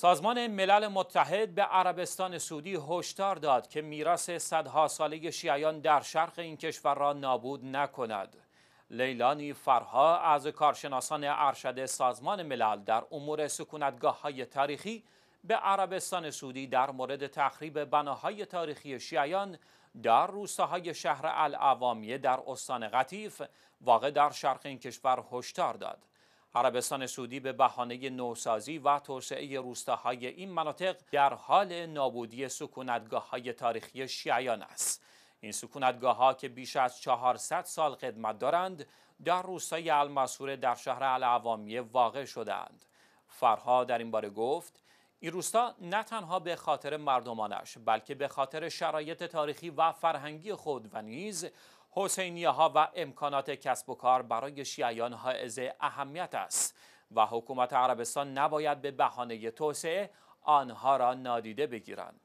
سازمان ملل متحد به عربستان سعودی هشدار داد که میراث صدها ساله شیعیان در شرق این کشور را نابود نکند. لیلانی فرها از کارشناسان ارشد سازمان ملل در امور سکونتگاه های تاریخی به عربستان سعودی در مورد تخریب بناهای تاریخی شیعیان در روستاهای شهر العوامیه در استان قطیف واقع در شرق این کشور هشدار داد. عربستان سعودی به بهانه نوسازی و توسعه روستاهای این مناطق در حال نابودی سکونتگاه های تاریخی شیعیان است این سکونتگاه ها که بیش از 400 سال خدمت دارند در روستای المسوره در شهر العوامیه واقع شدند فرها در این باره گفت این روستا نه تنها به خاطر مردمانش بلکه به خاطر شرایط تاریخی و فرهنگی خود و نیز حسینیه ها و امکانات کسب و کار برای شیعیان حائز اهمیت است و حکومت عربستان نباید به بهانه توسعه آنها را نادیده بگیرند.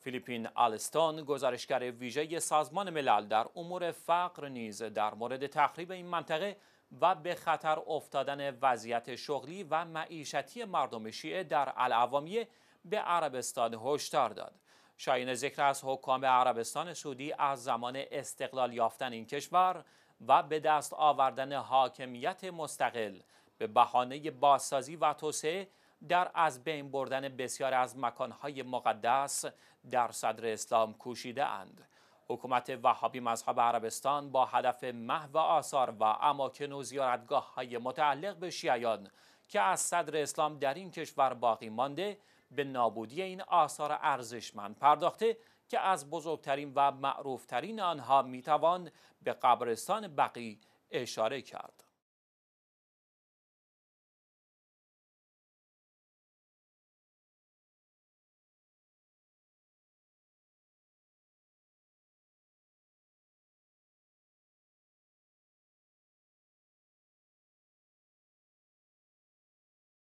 فیلیپین آلستون گزارشگر ویژه سازمان ملل در امور فقر نیز در مورد تخریب این منطقه و به خطر افتادن وضعیت شغلی و معیشتی مردم شیعه در العوامیه به عربستان هشدار داد. شایان ذکر از حکام عربستان سعودی از زمان استقلال یافتن این کشور و به دست آوردن حاکمیت مستقل به بهانه بازسازی و توسعه در از بین بردن بسیار از مکانهای مقدس در صدر اسلام کوشیده اند. حکومت وهابی مذهب عربستان با هدف محو آثار و اماکن و زیارتگاه های متعلق به شیعیان که از صدر اسلام در این کشور باقی مانده به نابودی این آثار ارزشمند پرداخته که از بزرگترین و معروفترین آنها میتوان به قبرستان بقی اشاره کرد